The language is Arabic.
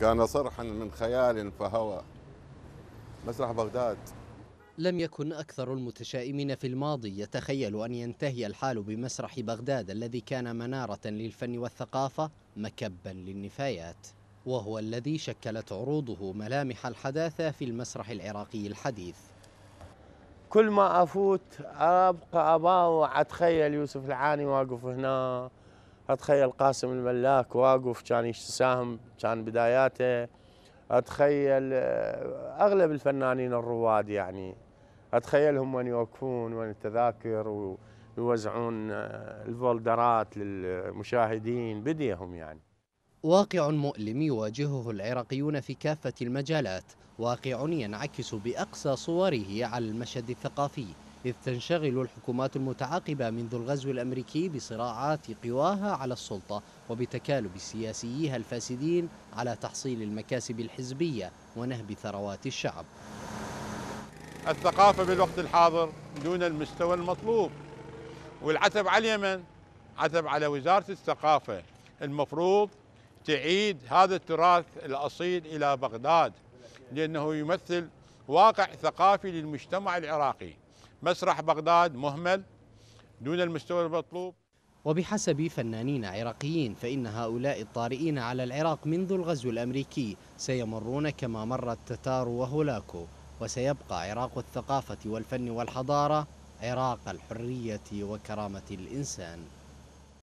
كان صرحا من خيال فهوى مسرح بغداد لم يكن أكثر المتشائمين في الماضي يتخيل أن ينتهي الحال بمسرح بغداد الذي كان منارة للفن والثقافة مكبا للنفايات وهو الذي شكلت عروضه ملامح الحداثة في المسرح العراقي الحديث كل ما أفوت أبقى أباو أتخيل يوسف العاني واقف هنا اتخيل قاسم الملاك واقف كان يساهم كان بداياته اتخيل آه، اغلب الفنانين الرواد يعني اتخيلهم من يوقفون وين التذاكر ويوزعون آه، الفولدرات للمشاهدين بديهم يعني واقع مؤلم يواجهه العراقيون في كافة المجالات واقع ينعكس بأقصى صوره على المشهد الثقافي إذ تنشغل الحكومات المتعاقبة منذ الغزو الأمريكي بصراعات قواها على السلطة وبتكالب سياسييها الفاسدين على تحصيل المكاسب الحزبية ونهب ثروات الشعب الثقافة بالوقت الحاضر دون المستوى المطلوب والعتب على اليمن عتب على وزارة الثقافة المفروض تعيد هذا التراث الأصيل إلى بغداد لأنه يمثل واقع ثقافي للمجتمع العراقي مسرح بغداد مهمل دون المستوى المطلوب وبحسب فنانين عراقيين فإن هؤلاء الطارئين على العراق منذ الغزو الأمريكي سيمرون كما مر التتار وهولاكو وسيبقى عراق الثقافة والفن والحضارة عراق الحرية وكرامة الإنسان